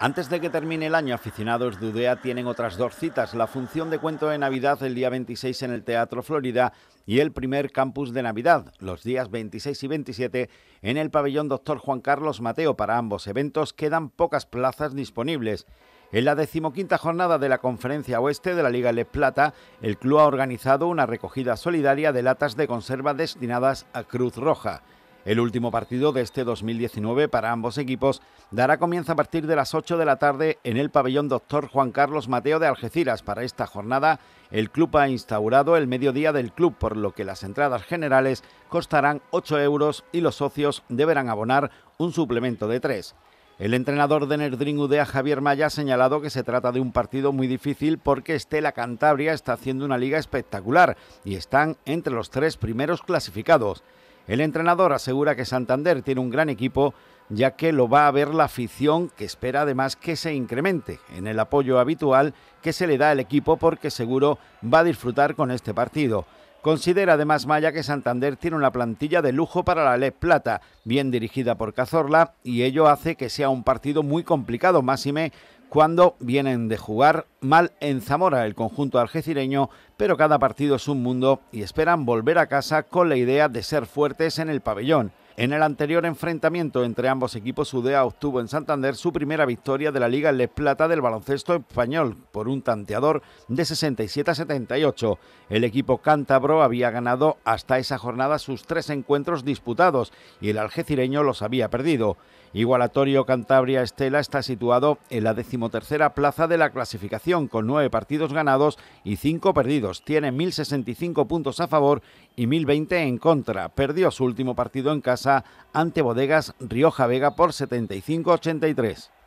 Antes de que termine el año, aficionados de UDEA tienen otras dos citas, la función de cuento de Navidad el día 26 en el Teatro Florida y el primer campus de Navidad, los días 26 y 27, en el pabellón Dr. Juan Carlos Mateo. Para ambos eventos quedan pocas plazas disponibles. En la decimoquinta jornada de la Conferencia Oeste de la Liga Le Plata, el club ha organizado una recogida solidaria de latas de conserva destinadas a Cruz Roja. El último partido de este 2019 para ambos equipos dará comienzo a partir de las 8 de la tarde en el pabellón Doctor Juan Carlos Mateo de Algeciras. Para esta jornada, el club ha instaurado el mediodía del club, por lo que las entradas generales costarán 8 euros y los socios deberán abonar un suplemento de 3. El entrenador de Nerdring Udea, Javier Maya, ha señalado que se trata de un partido muy difícil porque Estela Cantabria está haciendo una liga espectacular y están entre los tres primeros clasificados. El entrenador asegura que Santander tiene un gran equipo ya que lo va a ver la afición que espera además que se incremente en el apoyo habitual que se le da al equipo porque seguro va a disfrutar con este partido. Considera además Maya que Santander tiene una plantilla de lujo para la LED Plata, bien dirigida por Cazorla, y ello hace que sea un partido muy complicado, máxime cuando vienen de jugar mal en Zamora el conjunto algecireño, pero cada partido es un mundo y esperan volver a casa con la idea de ser fuertes en el pabellón. En el anterior enfrentamiento entre ambos equipos, Udea obtuvo en Santander su primera victoria de la Liga Les Plata del baloncesto español por un tanteador de 67 a 78. El equipo cántabro había ganado hasta esa jornada sus tres encuentros disputados y el algecireño los había perdido. Igualatorio Cantabria Estela está situado en la decimotercera plaza de la clasificación con nueve partidos ganados y cinco perdidos. Tiene 1.065 puntos a favor y 1.020 en contra. Perdió su último partido en casa ante Bodegas Rioja Vega por 75,83.